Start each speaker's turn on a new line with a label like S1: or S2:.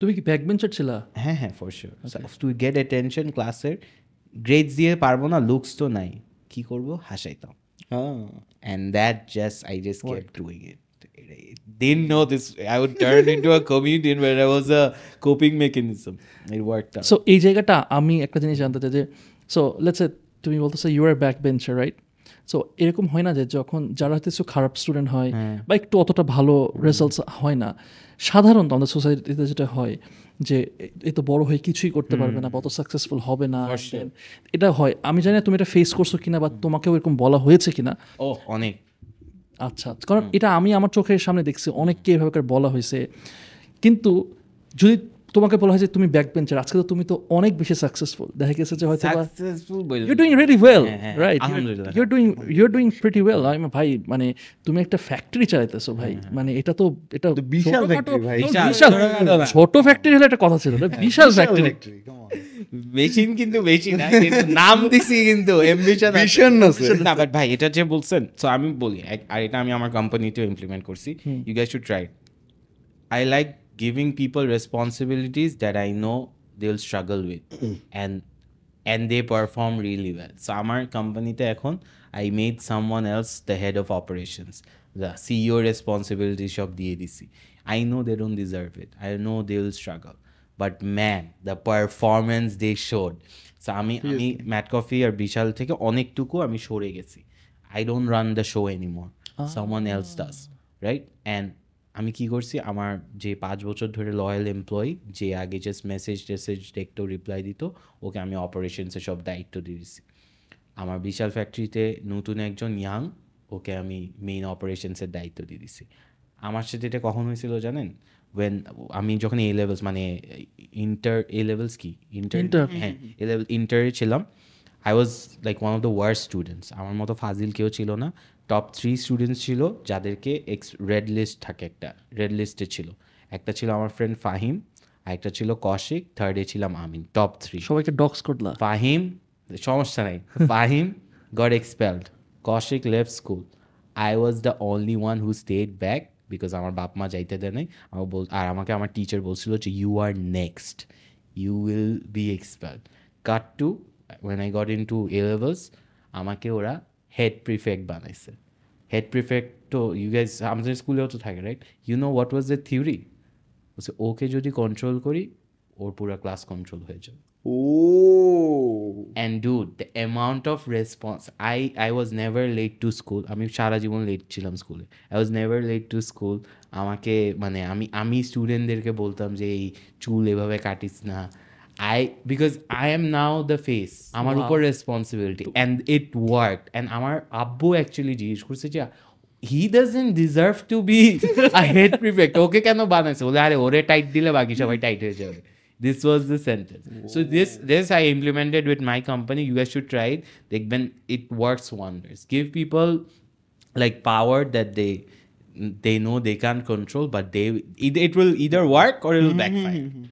S1: তুমি কি back bencher ছিল হ্যাঁ হ্যাঁ for sure to get attention ক্লাসের গ্রেডস দিয়ে পারবো না লুকস তো নাই কি করবো হাসাইতাম and that just I just kept doing it didn't know this i would turn into a comedian where i was a coping mechanism it worked out so
S2: এই জায়গাটা আমি একটা জিনিস জানতে চাই যে সো লেটস তুমি বলতেছো you are back bencher right so এরকম হয় না যে যখন যারা কিছু খারাপ স্টুডেন্ট হয় হ্যাঁ। বা একটু অতটা ভালো রেজাল্টস হয় না সাধারণত আমাদের সোসাইটিতে যেটা হয় যে এ তো বড় হয়ে কিছুই করতে পারবে না অত সাকসেসফুল হবে না এটা হয় আমি জানি না তুমি এটা ফেস করছো কিনা বা তোমাকেও এরকম বলা হয়েছে কিনা ও oh, অনেক আচ্ছা, আচ্ছা। কারণ এটা আমি আমার চোখের সামনে দেখছি অনেককে এভাবে বলা হয়েছে কিন্তু যদি তোমাকে বলা হয় যে তুমি ব্যাক বেঞ্চার আজকে তো তুমি তো অনেক বেশি সাকসেসফুল দেখা গেছে যে হয়তো
S1: you doing ready well right you
S2: doing you doing pretty well আমি ভাই মানে তুমি একটা ফ্যাক্টরি চালাইতেছো ভাই হ্যাঁ, হ্যাঁ। মানে এটা তো এটা বিশাল বিশাল ছোট ফ্যাক্টরি হলে একটা কথা ছিল হ্যাঁ, বিশাল ফ্যাক্টরি মেশিন কিন্তু মেশিন না কিন্তু নাম
S1: দিছি কিন্তু এমবিশন ভিশন না না বাট ভাই এটা যে বলছেন সো আমি বলি আর এটা আমি আমার কোম্পানিতেও ইমপ্লিমেন্ট করছি you guys should try I like giving people responsibilities that I know they'll struggle with. and and they perform really well. So আমার কোম্পানিতে এখন I made someone else the head of operations. The CEO responsibility সব দিয়ে ADC. I know they don't deserve it. I know they will struggle. But man, the performance they showed. So আমি mean Matt Coffee or বিশাল থেকে অনেকটুকু আমি সরে গেছি. I don't run the show anymore. Oh. Someone else does. Right? And আমি কি করছি আমার যে পাঁচ বছর ধরে লয়াল এমপ্লয়ি যে আগে জাস্ট মেসেজ টেসেজ দেখতেও রিপ্লাই দিত ওকে আমি অপারেশনসে সব দায়িত্ব দিয়েছি আমার বিশাল ফ্যাক্টরিতে নতুন একজন ইয়াং ওকে আমি মেইন অপারেশনসের দায়িত্ব দিয়ে দিছি আমার সাথে এটা কখন হয়েছিল জানেন ওয়েন আমি যখন মানে, হ্যাঁ, এ লেভেলস মানে ইন্টার এ লেভেলস কি ইন্টার হ্যাঁ এ লেভেল ইন্টারে ছিলাম I was like one of the worst students আমার মতো ফাজিল কেউ ছিল না টপ থ্রি স্টুডেন্টস ছিল যাদেরকে এক্স রেড লিস্ট থাকে একটা রেড লিস্টে ছিল একটা ছিল আমার ফ্রেন্ড ফাহিম একটা ছিল কৌশিক থার্ডে ছিলাম আমি টপ থ্রি সবাইকে ডক্স করলাম ফাহিম সমস্যা নাই Fahim got expelled Kaushik left school I was the only one who stayed back because আমার বাপ মা যাইতে দেয় নাই আমার বল আর আমাকে আমার টিচার বলছিল যে you are next you will be expelled cut to when I got into A levels আমাকে ওরা হেড প্রিফেক্ট বানাইছে হেড প্রিফেক্ট তো ইউ গাইজ আমাদের স্কুলেও তো থাকে right you know what was the theory বলছে ওকে যদি কন্ট্রোল করি ওর পুরো ক্লাস কন্ট্রোল হয়ে যাবে ও and do the amount of response I I was never late to school আমি সারা জীবন লেট ছিলাম স্কুলে I was never late to school আমাকে মানে আমি আমি স্টুডেন্টদেরকে বলতাম যে এই চুল এভাবে কাটিস না I because I am now the face আমার উপর responsibility and it work and আমার আব্বু অ্যাকচুয়ালি জিজ্ঞেস করছে যে he doesn't deserve to be I head prefect okay কেন বানাইছে বলে আরে ওরে টাইট দিলে বাকি সবাই টাইট হয়ে যাবে this was the sentence Whoa. so this this i implemented with my company you guys should try it like when it works wonders give people like power that they they know they can't control but they it, it will either work or it'll mm-hmm. backfire